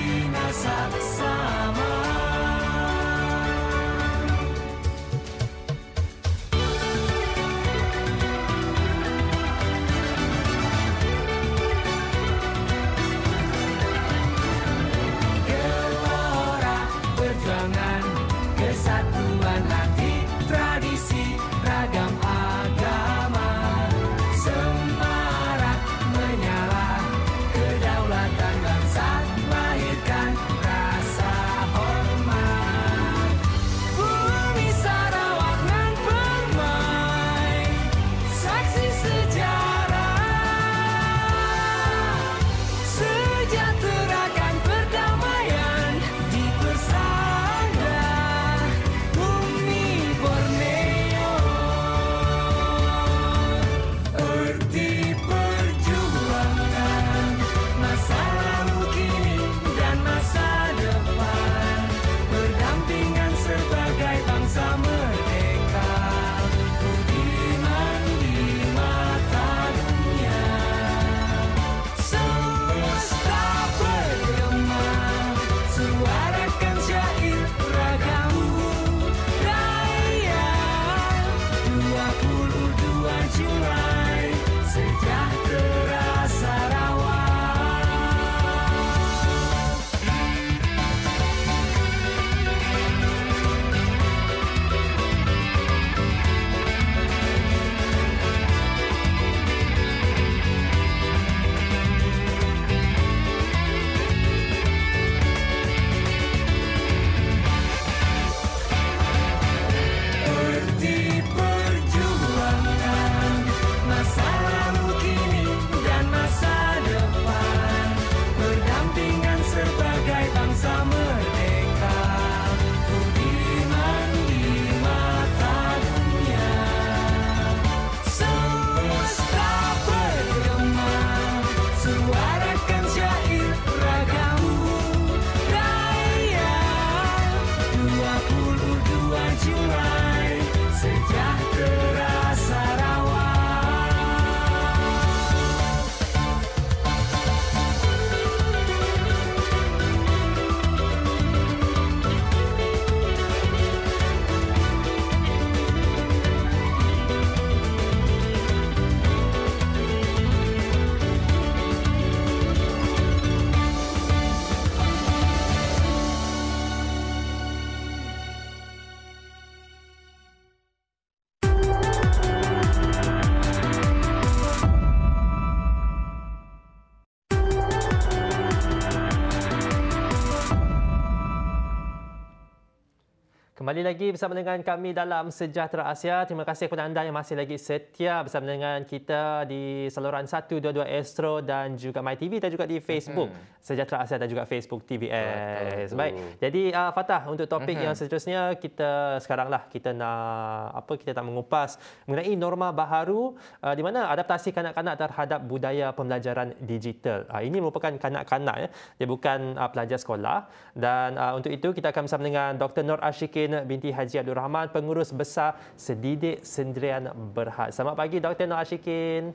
Kembali lagi bersama dengan kami dalam Sejahtera Asia. Terima kasih kepada anda yang masih lagi setia bersama dengan kita di saluran 122 Astro dan juga MyTV dan juga di Facebook. Mm-hmm. Sejahtera Asia dan juga Facebook TVS. Oh, Baik. Jadi uh, Fatah, untuk topik mm-hmm. yang seterusnya, kita sekaranglah kita nak apa kita nak mengupas mengenai norma baharu uh, di mana adaptasi kanak-kanak terhadap budaya pembelajaran digital. Uh, ini merupakan kanak-kanak. Ya. Dia bukan uh, pelajar sekolah. Dan uh, untuk itu, kita akan bersama dengan Dr. Nur Ashikin Aisyah binti Haji Abdul Rahman, pengurus besar Sedidik Sendirian Berhad. Selamat pagi Dr. Nur Ashikin.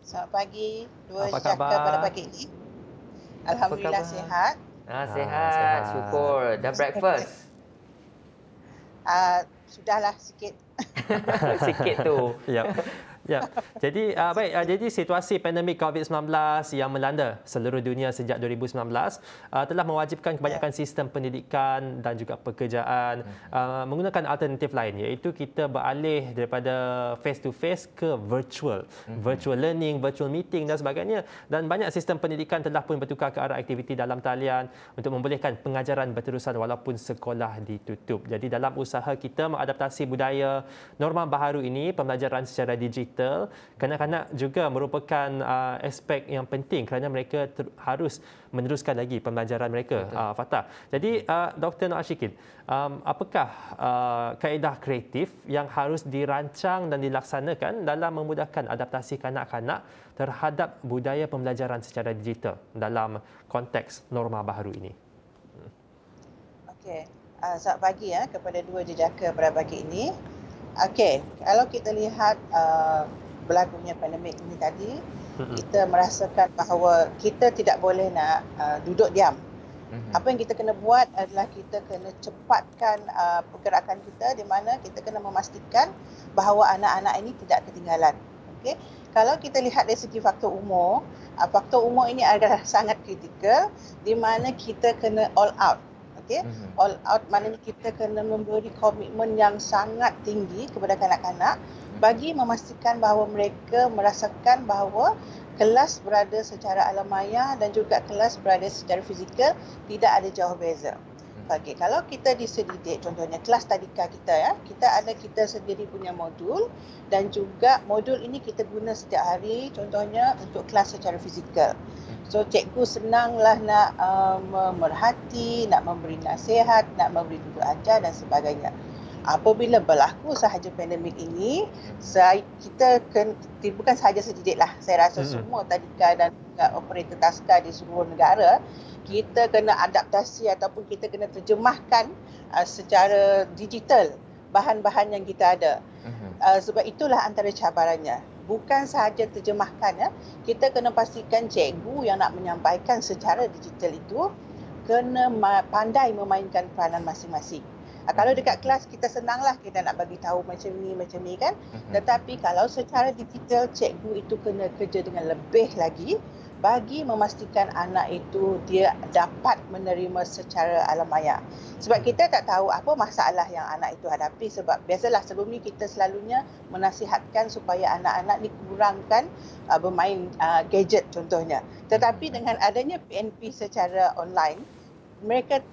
Selamat pagi. Dua Apa khabar? pada pagi ini. Alhamdulillah sihat. Ah, ah sihat. Ah, sihat. Syukur. Dah breakfast? Uh, sudahlah sikit. (laughs) sikit tu. (laughs) Yep. Ya. Jadi uh, baik uh, jadi situasi pandemik COVID-19 yang melanda seluruh dunia sejak 2019 uh, ah, telah mewajibkan kebanyakan ya. sistem pendidikan dan juga pekerjaan uh, menggunakan alternatif lain iaitu kita beralih daripada face to face ke virtual. Hmm. Virtual learning, virtual meeting dan sebagainya dan banyak sistem pendidikan telah pun bertukar ke arah aktiviti dalam talian untuk membolehkan pengajaran berterusan walaupun sekolah ditutup. Jadi dalam usaha kita mengadaptasi budaya norma baharu ini pembelajaran secara digital digital. Kanak-kanak juga merupakan uh, aspek yang penting kerana mereka harus meneruskan lagi pembelajaran mereka, uh, ah, Fatah. Jadi, uh, Dr. Noor Ashikin, um, apakah uh, kaedah kreatif yang harus dirancang dan dilaksanakan dalam memudahkan adaptasi kanak-kanak terhadap budaya pembelajaran secara digital dalam konteks norma baru ini? Okey. Uh, selamat pagi ya kepada dua jejaka pada pagi ini. Okey, kalau kita lihat uh, berlakunya pandemik ini tadi, mm-hmm. kita merasakan bahawa kita tidak boleh nak uh, duduk diam. Mm-hmm. Apa yang kita kena buat adalah kita kena cepatkan uh, pergerakan kita di mana kita kena memastikan bahawa anak-anak ini tidak ketinggalan. Okey. Kalau kita lihat dari segi faktor umur, uh, faktor umur ini adalah (laughs) sangat kritikal di mana kita kena all out okey mm-hmm. all out maknanya kita kena memberi komitmen yang sangat tinggi kepada kanak-kanak mhm. bagi memastikan bahawa mereka merasakan bahawa kelas berada secara alam maya dan juga kelas berada secara fizikal tidak ada jauh beza. Mm-hmm. Hmm. Okay. Kalau kita di disedidik, contohnya kelas tadika kita ya, kita ada kita sendiri punya modul dan juga modul ini kita guna setiap hari, contohnya untuk kelas secara fizikal. Hmm. So cikgu senanglah nak um, uh, merhati, nak memberi nasihat, nak memberi tugas ajar dan sebagainya apabila berlaku sahaja pandemik ini saya kita kena, bukan sahaja sedikit lah saya rasa hmm. semua tadika dan operator taska di seluruh negara kita kena adaptasi ataupun kita kena terjemahkan uh, secara digital bahan-bahan yang kita ada mm-hmm. uh, sebab itulah antara cabarannya bukan sahaja terjemahkan ya kita kena pastikan cikgu yang nak menyampaikan secara digital itu kena pandai memainkan peranan masing-masing Uh, kalau dekat kelas kita senanglah kita nak bagi tahu macam ni macam ni kan. Uh-huh. Tetapi kalau secara digital cikgu itu kena kerja dengan lebih lagi bagi memastikan anak itu dia dapat menerima secara alam maya. Sebab kita tak tahu apa masalah yang anak itu hadapi sebab biasalah sebelum ni kita selalunya menasihatkan supaya anak-anak ni kurangkan uh, bermain uh, gadget contohnya. Tetapi dengan adanya PNP secara online mereka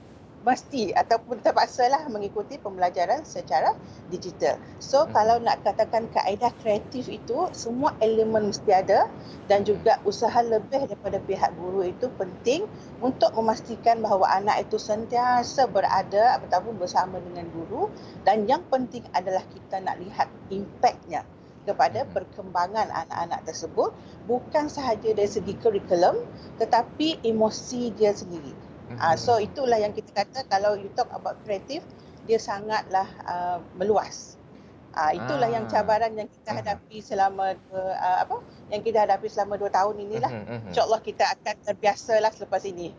mesti ataupun terpaksa lah mengikuti pembelajaran secara digital. So mhm. kalau nak katakan kaedah kreatif itu semua elemen mesti ada dan juga mhm. usaha lebih daripada pihak guru itu penting untuk memastikan bahawa anak itu sentiasa berada ataupun bersama dengan guru dan yang penting adalah kita nak lihat impaknya kepada mhm. perkembangan anak-anak tersebut bukan sahaja dari segi kurikulum tetapi emosi dia sendiri. Uh, so itulah yang kita kata kalau you talk about kreatif, dia sangatlah uh, meluas. Uh, itulah ah. yang cabaran yang kita hmm. hadapi selama uh, apa? Yang kita hadapi selama dua tahun inilah. Hmm, Insyaallah kita akan terbiasa lah selepas ini.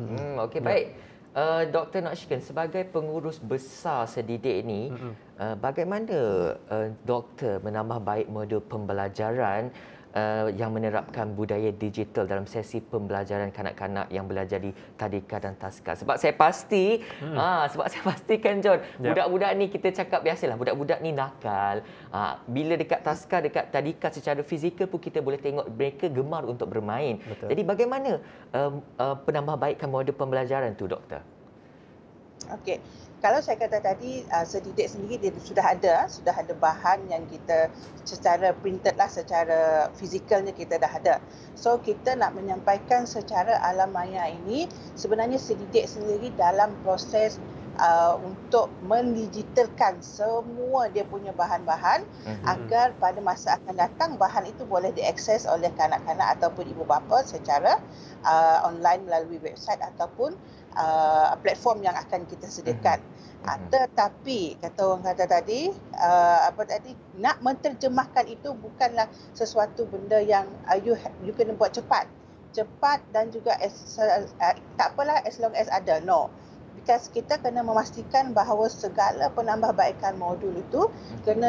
Hmm, okay, ya. baik. Uh, eh, Dr. Nashkin, sebagai pengurus besar sedidik ini, uh, eh, bagaimana uh, doktor menambah baik model pembelajaran Eh, yang menerapkan budaya digital dalam sesi pembelajaran kanak-kanak yang belajar di tadika dan taska sebab saya pasti hmm. ah sebab saya (laughs) pastikan John yep. Ya. budak-budak ni kita cakap biasalah budak-budak ni nakal ah bila dekat taska dekat tadika secara fizikal pun kita boleh tengok mereka gemar untuk bermain Betul. jadi bagaimana uh, eh, uh, eh, penambahbaikan model pembelajaran tu doktor okey kalau saya kata tadi uh, sedikit sendiri dia sudah ada ah, sudah ada bahan yang kita secara printed lah secara fizikalnya kita dah ada so kita nak menyampaikan secara alam maya ini sebenarnya sedikit sendiri dalam proses Uh, untuk mendigitalkan semua dia punya bahan-bahan uh-huh. agar pada masa akan datang bahan itu boleh diakses oleh kanak-kanak ataupun ibu bapa secara uh, online melalui website ataupun uh, platform yang akan kita sediakan. Uh-huh. Mhm. Uh, tetapi kata orang kata tadi uh, apa tadi nak menterjemahkan itu bukanlah sesuatu benda yang uh, you ha-, you kena buat cepat. Cepat dan juga as, uh, tak apalah as long as ada. No because kita kena memastikan bahawa segala penambahbaikan modul itu hmm. kena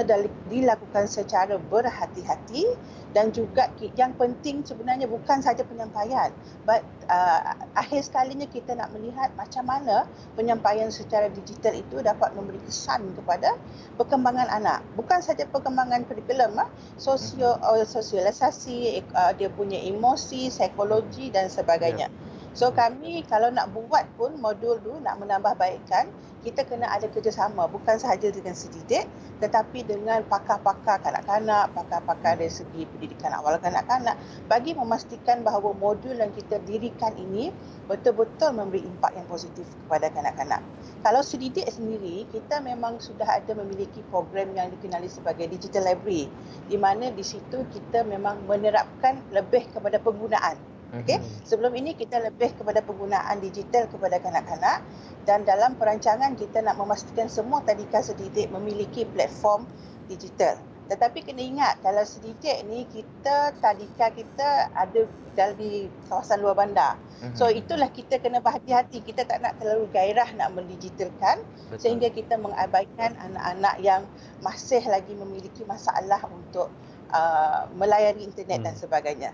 dilakukan secara berhati-hati dan juga yang penting sebenarnya bukan saja penyampaian but uh, akhir sekalinya kita nak melihat macam mana penyampaian secara digital itu dapat memberi kesan kepada perkembangan anak bukan saja perkembangan kurikulum uh, sosio hmm. uh, sosialisasi eh, uh, dia punya emosi psikologi dan sebagainya yeah. So kami kalau nak buat pun modul tu nak menambah baikkan, kita kena ada kerjasama bukan sahaja dengan sedidik tetapi dengan pakar-pakar kanak-kanak, pakar-pakar dari segi pendidikan awal kanak-kanak bagi memastikan bahawa modul yang kita dirikan ini betul-betul memberi impak yang positif kepada kanak-kanak. Kalau sedidik sendiri, kita memang sudah ada memiliki program yang dikenali sebagai digital library di mana di situ kita memang menerapkan lebih kepada penggunaan Mhm. Okey. Sebelum ini kita lebih kepada penggunaan digital kepada kanak-kanak dan dalam perancangan kita nak memastikan semua tadika sedidik memiliki platform digital. Tetapi kena ingat kalau sedidik ni kita tadika kita ada dalam di kawasan luar bandar. Mhm. So itulah kita kena berhati-hati. Kita tak nak terlalu gairah nak mendigitalkan Betul. sehingga kita mengabaikan anak-anak yang masih lagi memiliki masalah untuk uh, melayani internet hmm. dan sebagainya.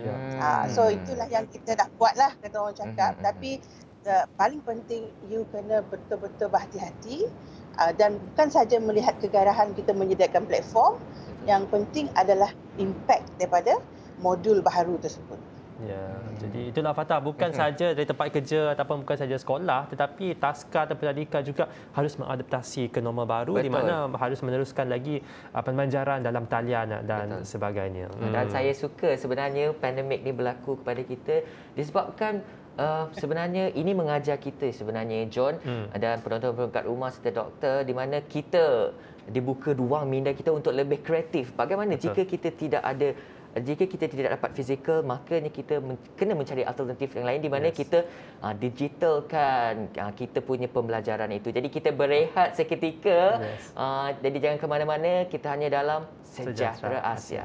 Ya. Hmm. Uh, so hmm. itulah yang kita dah buat lah kata orang cakap. Hmm. hmm Tapi hmm. the, paling penting you kena betul-betul berhati-hati uh, dan bukan saja melihat kegairahan kita menyediakan platform. Yang penting adalah impact daripada modul baru tersebut. Ya. Hmm. Jadi itulah fatah bukan hmm. saja dari tempat kerja ataupun bukan saja sekolah tetapi taska atau pendidikan juga harus mengadaptasi ke norma baru Betul. di mana harus meneruskan lagi uh, ah, pemanjaran dalam talian dan Betul. sebagainya. Dan hmm. saya suka sebenarnya pandemik ni berlaku kepada kita disebabkan Uh, sebenarnya ini mengajar kita sebenarnya John hmm. dan penonton-penonton kat rumah serta doktor di mana kita dibuka ruang minda kita untuk lebih kreatif. Bagaimana Betul. jika kita tidak ada jika kita tidak dapat fizikal makanya kita kena mencari alternatif yang lain di mana yes. kita uh, digitalkan uh, kita punya pembelajaran itu jadi kita berehat seketika yes. uh, jadi jangan ke mana-mana kita hanya dalam sejahtera, Asia, Asia.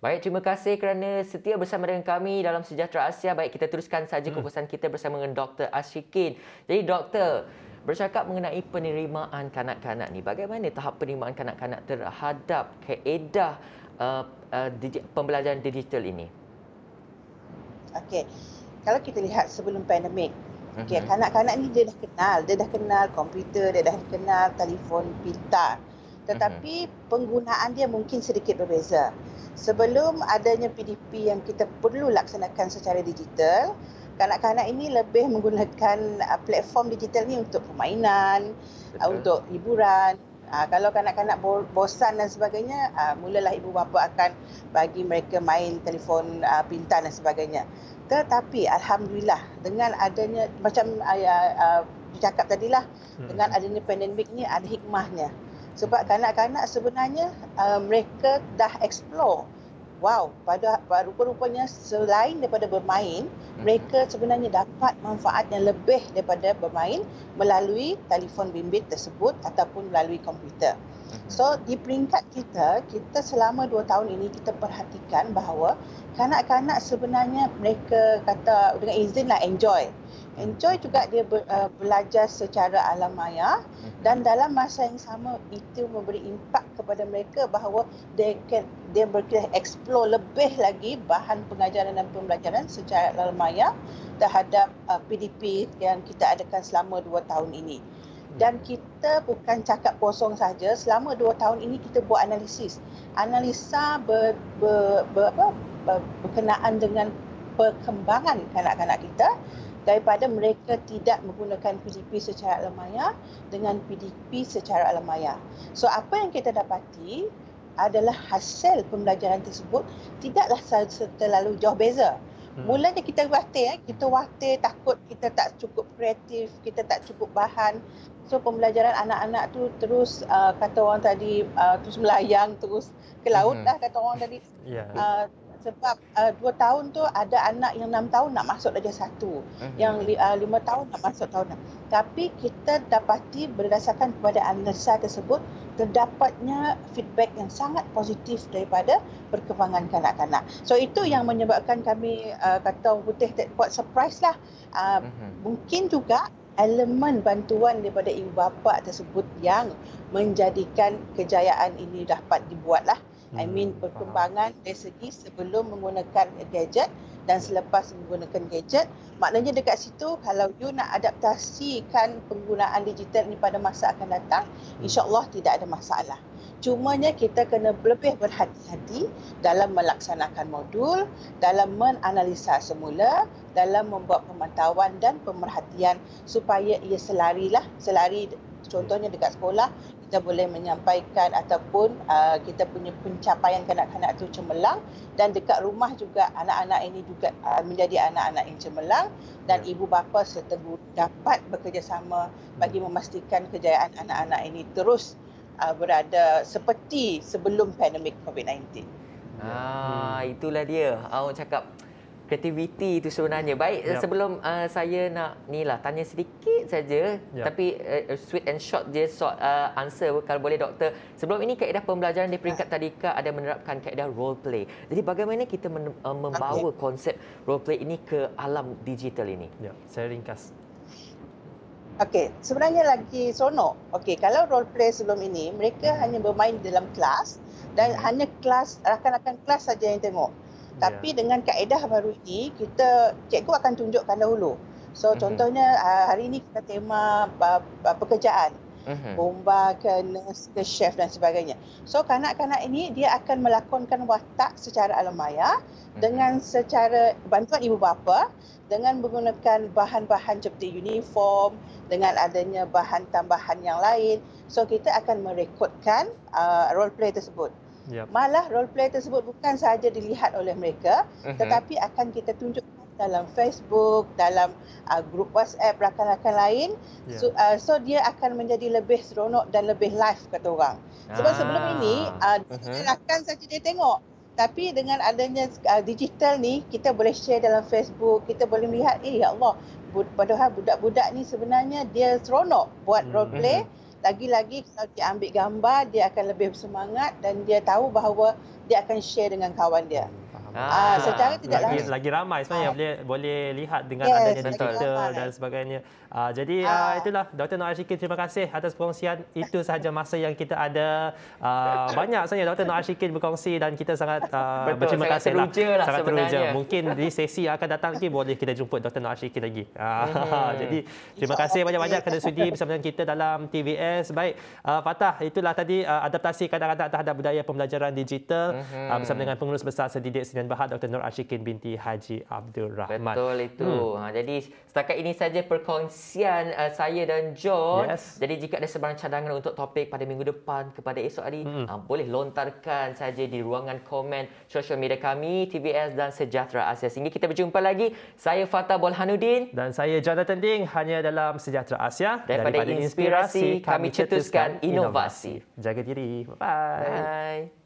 Baik, terima kasih kerana setia bersama dengan kami dalam Sejahtera Asia. Baik, kita teruskan saja hmm. kumpulan kita bersama dengan Dr. Ashikin. Jadi, Doktor, bercakap mengenai penerimaan kanak-kanak ni. Bagaimana tahap penerimaan kanak-kanak terhadap keedah uh, uh, pembelajaran digital ini? Okey. Kalau kita lihat sebelum pandemik, okay, uh-huh. Mhm. kanak-kanak ni dia dah kenal. Dia dah kenal komputer, dia dah kenal telefon pintar. Mhm. Tetapi uh-huh. penggunaan dia mungkin sedikit berbeza sebelum adanya PDP yang kita perlu laksanakan secara digital kanak-kanak ini lebih menggunakan uh, platform digital ini untuk permainan uh, untuk hiburan uh, kalau kanak-kanak bosan dan sebagainya uh, mulalah ibu bapa akan bagi mereka main telefon uh, pintar dan sebagainya tetapi alhamdulillah dengan adanya macam ayah uh, cakap tadilah hmm. dengan adanya pandemik ni ada hikmahnya sebab kanak-kanak sebenarnya uh, mereka dah explore wow pada rupa-rupanya selain daripada bermain hmm. mereka sebenarnya dapat manfaat yang lebih daripada bermain melalui telefon bimbit tersebut ataupun melalui komputer hmm. so di peringkat kita kita selama dua tahun ini kita perhatikan bahawa kanak-kanak sebenarnya mereka kata dengan izin lah enjoy Hmm. Enjoy juga dia ber, uh, belajar secara alam maya hmm. dan dalam masa yang sama itu memberi impak kepada mereka bahawa they can dia boleh explore lebih lagi bahan pengajaran dan pembelajaran secara alam maya terhadap uh, PDP yang kita adakan selama dua tahun ini. Hmm. Dan kita bukan cakap kosong saja, selama dua tahun ini kita buat analisis. Analisa ber, ber, ber, ber, ber, berkenaan dengan perkembangan kanak-kanak kita daripada mereka tidak menggunakan PDP secara alamiah dengan PDP secara alamiah. So apa yang kita dapati adalah hasil pembelajaran tersebut tidaklah terlalu jauh beza. Hmm. Mulanya kita khawatir, eh. kita khawatir takut kita tak cukup kreatif, kita tak cukup bahan. So pembelajaran anak-anak tu terus uh, kata orang tadi uh, terus melayang terus ke laut hmm. lah kata orang tadi. Yeah. Uh, sebab uh, dua tahun tu ada anak yang enam tahun nak masuk darjah satu, uh-huh. yang uh, lima tahun nak masuk tahun enam. Tapi kita dapati berdasarkan kepada analisa tersebut, terdapatnya feedback yang sangat positif daripada perkembangan kanak-kanak. So itu yang menyebabkan kami uh, kata putih buat surprise lah. Uh, uh-huh. Mungkin juga elemen bantuan daripada ibu bapa tersebut yang menjadikan kejayaan ini dapat dibuat lah. I mean hmm, perkembangan dari segi sebelum menggunakan gadget dan selepas menggunakan gadget. Maknanya dekat situ kalau you nak adaptasikan penggunaan digital ni pada masa akan datang, hmm. insyaAllah tidak ada masalah. Cumanya kita kena lebih berhati-hati dalam melaksanakan modul, dalam menganalisa semula, dalam membuat pemantauan dan pemerhatian supaya ia selarilah, selari contohnya dekat sekolah kita boleh menyampaikan ataupun uh, kita punya pencapaian kanak-kanak tu cemerlang dan dekat rumah juga anak-anak ini juga uh, menjadi anak-anak yang cemerlang dan ya. ibu bapa serta guru dapat bekerjasama bagi hmm. memastikan kejayaan anak-anak ini terus uh, berada seperti sebelum pandemik COVID-19. Ah, itulah dia. Awak cakap kreativiti itu sebenarnya. Baik yep. sebelum uh, saya nak ni lah tanya sedikit saja yep. tapi uh, uh, sweet and short je short uh, answer kalau boleh doktor. Sebelum ini kaedah pembelajaran di peringkat ah. tadika ada menerapkan kaedah role play. Jadi bagaimana kita uh, membawa okay. konsep role play ini ke alam digital ini? yep. saya ringkas. Okey, sebenarnya lagi sono Okey, kalau role play sebelum ini mereka hanya bermain dalam kelas dan hmm. hanya kelas rakan-rakan kelas saja yang tengok. Ya. Tapi yeah. dengan kaedah baru ini, kita cikgu akan tunjukkan dahulu. So mm-hmm. contohnya ah, hari ini kita tema uh, pekerjaan. Mhm. Bomba ke nurse ke chef dan sebagainya. So kanak-kanak ini dia akan melakonkan watak secara alam maya mhm. dengan secara bantuan ibu bapa dengan menggunakan bahan-bahan seperti uniform dengan adanya bahan tambahan yang lain. So kita akan merekodkan uh, role play tersebut. Yep. Malah role play tersebut bukan sahaja dilihat oleh mereka uh-huh. tetapi akan kita tunjukkan dalam Facebook, dalam uh, grup WhatsApp, rakan-rakan lain. Yeah. So, uh, so dia akan menjadi lebih seronok dan lebih live kata orang. Sebab ah. sebelum ini uh, uh-huh. rakan saja dia tengok. Tapi dengan adanya uh, digital ni kita boleh share dalam Facebook, kita boleh melihat, eh ya Allah, padahal budak-budak ni sebenarnya dia seronok buat hmm. role play. uh mhm lagi-lagi kalau dia ambil gambar dia akan lebih bersemangat dan dia tahu bahawa dia akan share dengan kawan dia. Ah, ah, secara tidak lagi, langsung. Lagi ramai sebenarnya ah. boleh, boleh lihat dengan yes, adanya digital ramai. dan sebagainya. Ah, jadi ah. Ah, itulah Dr. Noor Ashikin terima kasih atas perkongsian. Itu sahaja masa yang kita ada. Ah, (laughs) banyak sebenarnya Dr. Noor Ashikin berkongsi dan kita sangat ah, Betul, berterima sangat kasih. Teruja lah. lah, sangat teruja lah sebenarnya. Mungkin di sesi yang akan datang lagi boleh kita jumpa Dr. Noor Ashikin lagi. Ah, hmm. (laughs) jadi terima kasih banyak-banyak kerana sudi bersama dengan kita dalam TVS. Baik, ah, Fatah itulah tadi ah, adaptasi kadang-kadang terhadap budaya pembelajaran digital hmm. ah, bersama dengan pengurus besar sedidik sini Yuan Bahar Dr. Nur Ashikin binti Haji Abdul Rahman. Betul itu. Hmm. Ha, jadi setakat ini saja perkongsian uh, saya dan John. Yes. Jadi jika ada sebarang cadangan untuk topik pada minggu depan kepada esok hari, hmm. ha, boleh lontarkan saja di ruangan komen social media kami, TBS dan Sejahtera Asia. Sehingga kita berjumpa lagi. Saya Fatah Bolhanuddin. Dan saya John Ding. Hanya dalam Sejahtera Asia. Daripada, daripada inspirasi, kami cetuskan inovasi. inovasi. Jaga diri. Bye-bye. bye bye